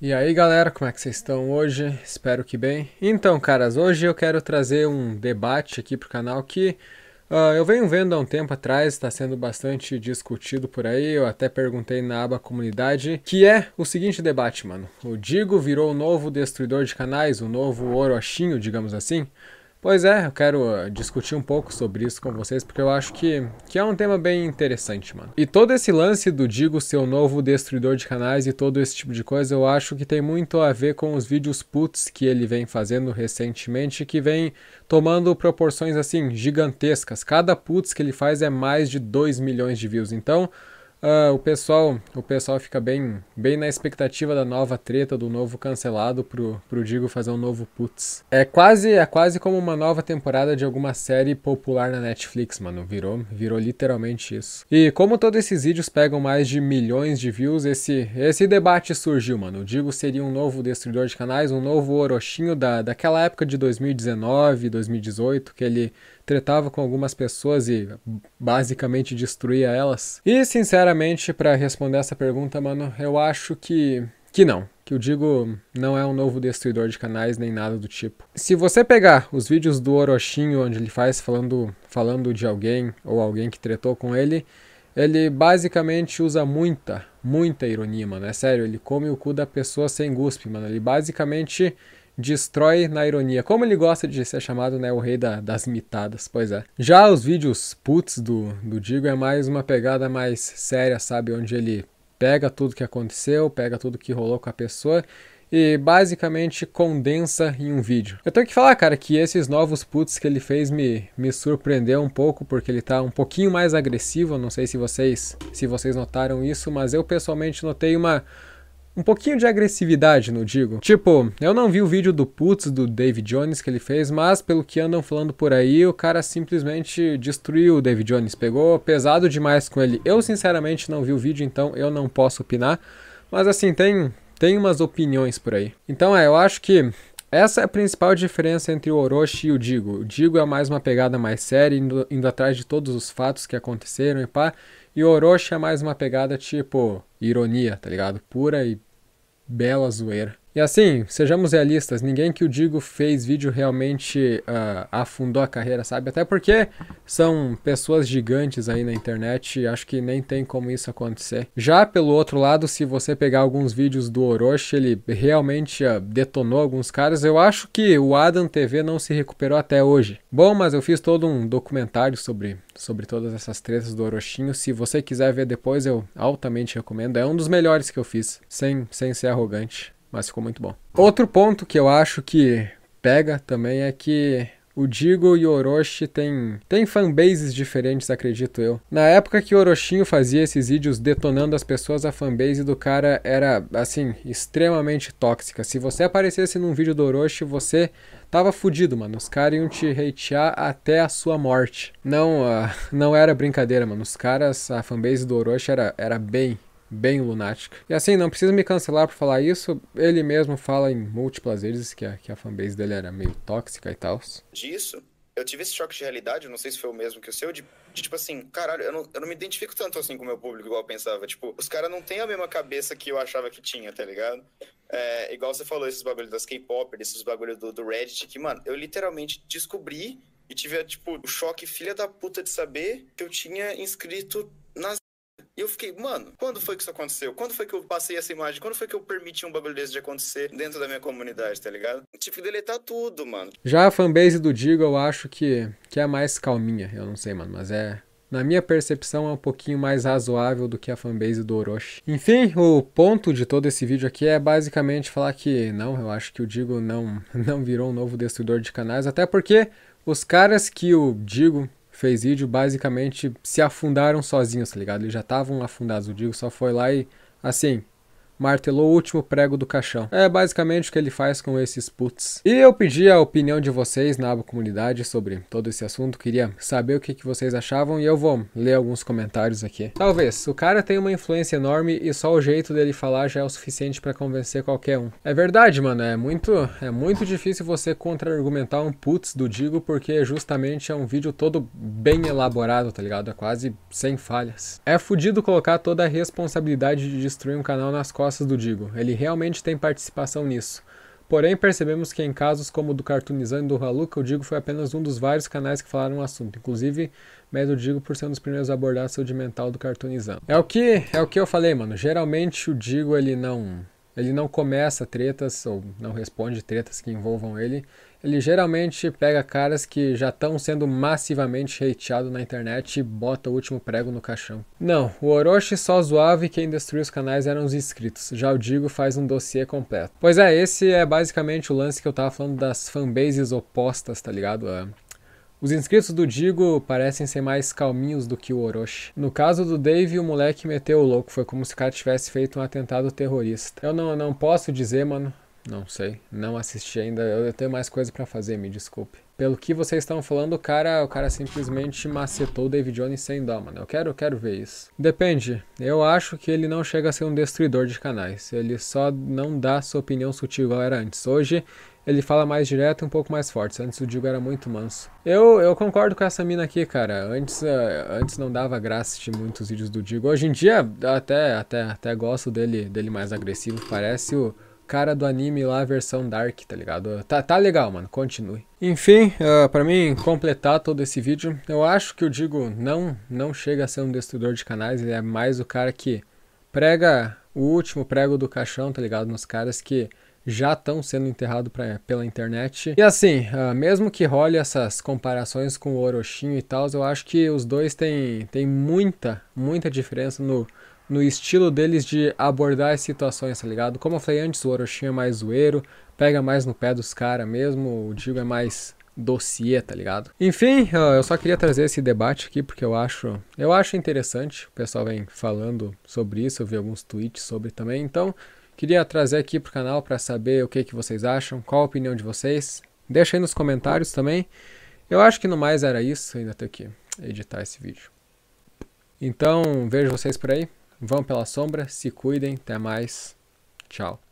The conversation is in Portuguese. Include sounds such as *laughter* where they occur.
E aí galera, como é que vocês estão hoje? Espero que bem. Então, caras, hoje eu quero trazer um debate aqui pro canal que uh, eu venho vendo há um tempo atrás, está sendo bastante discutido por aí. Eu até perguntei na aba comunidade, que é o seguinte debate, mano. O Digo virou o novo destruidor de canais, o novo Orochinho, digamos assim. Pois é, eu quero discutir um pouco sobre isso com vocês, porque eu acho que, que é um tema bem interessante, mano. E todo esse lance do Digo seu novo destruidor de canais e todo esse tipo de coisa, eu acho que tem muito a ver com os vídeos puts que ele vem fazendo recentemente, que vem tomando proporções assim gigantescas. Cada puts que ele faz é mais de 2 milhões de views. Então, Uh, o pessoal o pessoal fica bem bem na expectativa da nova treta do novo cancelado pro, pro Digo fazer um novo putz. É quase é quase como uma nova temporada de alguma série popular na Netflix, mano. Virou virou literalmente isso. E como todos esses vídeos pegam mais de milhões de views, esse esse debate surgiu, mano. O Digo seria um novo destruidor de canais, um novo Orochinho da daquela época de 2019, 2018, que ele tretava com algumas pessoas e basicamente destruía elas? E sinceramente, para responder essa pergunta, mano, eu acho que que não. Que eu digo, não é um novo destruidor de canais nem nada do tipo. Se você pegar os vídeos do Orochinho, onde ele faz falando, falando de alguém ou alguém que tretou com ele, ele basicamente usa muita, muita ironia, mano. É sério, ele come o cu da pessoa sem guspe, mano. Ele basicamente destrói na ironia. Como ele gosta de ser chamado, né, o rei da, das mitadas, pois é. Já os vídeos puts do, do Digo é mais uma pegada mais séria, sabe? Onde ele pega tudo que aconteceu, pega tudo que rolou com a pessoa e basicamente condensa em um vídeo. Eu tenho que falar, cara, que esses novos puts que ele fez me, me surpreendeu um pouco, porque ele tá um pouquinho mais agressivo, não sei se vocês, se vocês notaram isso, mas eu pessoalmente notei uma um pouquinho de agressividade no Digo. Tipo, eu não vi o vídeo do Putz do David Jones que ele fez, mas pelo que andam falando por aí, o cara simplesmente destruiu o David Jones, pegou pesado demais com ele. Eu sinceramente não vi o vídeo, então eu não posso opinar, mas assim, tem tem umas opiniões por aí. Então, é, eu acho que essa é a principal diferença entre o Orochi e o Digo. O Digo é mais uma pegada mais séria, indo, indo atrás de todos os fatos que aconteceram e pá. E o Orochi é mais uma pegada tipo ironia, tá ligado? Pura e bela zoeira e assim, sejamos realistas, ninguém que eu digo fez vídeo realmente uh, afundou a carreira, sabe? Até porque são pessoas gigantes aí na internet e acho que nem tem como isso acontecer. Já pelo outro lado, se você pegar alguns vídeos do Orochi, ele realmente uh, detonou alguns caras. Eu acho que o Adam TV não se recuperou até hoje. Bom, mas eu fiz todo um documentário sobre, sobre todas essas tretas do Orochinho. Se você quiser ver depois, eu altamente recomendo. É um dos melhores que eu fiz, sem, sem ser arrogante mas ficou muito bom. Outro ponto que eu acho que pega também é que o Digo e o Orochi têm tem fanbases diferentes, acredito eu. Na época que o Orochinho fazia esses vídeos detonando as pessoas, a fanbase do cara era, assim, extremamente tóxica. Se você aparecesse num vídeo do Orochi, você tava fudido, mano. Os caras iam te hatear até a sua morte. Não, uh, *laughs* não era brincadeira, mano. Os caras, a fanbase do Orochi era, era bem bem lunática. E assim, não precisa me cancelar por falar isso, ele mesmo fala em múltiplas vezes que a, que a fanbase dele era meio tóxica e tal. Disso, eu tive esse choque de realidade, não sei se foi o mesmo que o seu, de, de tipo assim, caralho, eu não, eu não me identifico tanto assim com o meu público igual eu pensava. Tipo, os caras não têm a mesma cabeça que eu achava que tinha, tá ligado? É, igual você falou, esses bagulhos das K-pop, esses bagulhos do, do Reddit, que, mano, eu literalmente descobri e tive, tipo, o choque filha da puta de saber que eu tinha inscrito nas e eu fiquei, mano, quando foi que isso aconteceu? Quando foi que eu passei essa imagem? Quando foi que eu permiti um bagulho desse de acontecer dentro da minha comunidade, tá ligado? Eu tive tipo, que deletar tudo, mano. Já a fanbase do Digo, eu acho que, que é mais calminha. Eu não sei, mano, mas é na minha percepção, é um pouquinho mais razoável do que a fanbase do Orochi. Enfim, o ponto de todo esse vídeo aqui é basicamente falar que não, eu acho que o Digo não, *laughs* não virou um novo destruidor de canais, até porque os caras que o Digo fez vídeo, basicamente se afundaram sozinhos, tá ligado? Eles já estavam afundados, o Digo só foi lá e, assim, martelou o último prego do caixão. É basicamente o que ele faz com esses puts. E eu pedi a opinião de vocês na aba comunidade sobre todo esse assunto, queria saber o que, que vocês achavam e eu vou ler alguns comentários aqui. Talvez, o cara tem uma influência enorme e só o jeito dele falar já é o suficiente para convencer qualquer um. É verdade, mano, é muito, é muito difícil você contra-argumentar um putz do Digo porque justamente é um vídeo todo bem elaborado, tá ligado? É quase sem falhas. É fudido colocar toda a responsabilidade de destruir um canal nas costas costas do Digo. Ele realmente tem participação nisso. Porém, percebemos que em casos como o do Cartoonizando e do Haluca, o Digo foi apenas um dos vários canais que falaram o assunto. Inclusive, o Digo por ser um dos primeiros a abordar a saúde mental do Cartoonizando. É o que, é o que eu falei, mano. Geralmente o Digo ele não, ele não começa tretas ou não responde tretas que envolvam ele ele geralmente pega caras que já estão sendo massivamente hateados na internet e bota o último prego no caixão. Não, o Orochi só zoava e quem destruiu os canais eram os inscritos. Já o Digo faz um dossiê completo. Pois é, esse é basicamente o lance que eu tava falando das fanbases opostas, tá ligado? É, os inscritos do Digo parecem ser mais calminhos do que o Orochi. No caso do Dave, o moleque meteu o louco, foi como se o cara tivesse feito um atentado terrorista. Eu não, não posso dizer, mano, não sei, não assisti ainda. Eu tenho mais coisa para fazer, me desculpe. Pelo que vocês estão falando, o cara, o cara simplesmente macetou o David Jones sem dó, mano. Eu quero, eu quero ver isso. Depende. Eu acho que ele não chega a ser um destruidor de canais. Ele só não dá sua opinião sutil igual era antes. Hoje ele fala mais direto e um pouco mais forte. Antes o Digo era muito manso. Eu, eu concordo com essa mina aqui, cara. Antes, uh, antes não dava graça assistir muitos vídeos do Digo. Hoje em dia até até até gosto dele dele mais agressivo. Parece o cara do anime lá, versão Dark, tá ligado? Tá, tá legal, mano, continue. Enfim, uh, ah, para mim completar todo esse vídeo, eu acho que o Digo não, não chega a ser um destruidor de canais, ele é mais o cara que prega o último prego do caixão, tá ligado? Nos caras que já estão sendo enterrados pela internet. E assim, uh, mesmo que role essas comparações com o Orochinho e tal, eu acho que os dois têm, têm muita, muita diferença no no estilo deles de abordar as situações, tá ligado? Como eu falei antes, o Orochinho é mais zoeiro, pega mais no pé dos caras mesmo, o Digo é mais dossiê, tá ligado? Enfim, eu só queria trazer esse debate aqui porque eu acho, eu acho interessante. O pessoal vem falando sobre isso, eu vi alguns tweets sobre também. Então, queria trazer aqui pro canal para saber o que que vocês acham, qual a opinião de vocês. Deixa aí nos comentários também. Eu acho que no mais era isso, ainda tenho que editar esse vídeo. Então, vejo vocês por aí. Vão pela sombra, se cuidem, até mais. Tchau.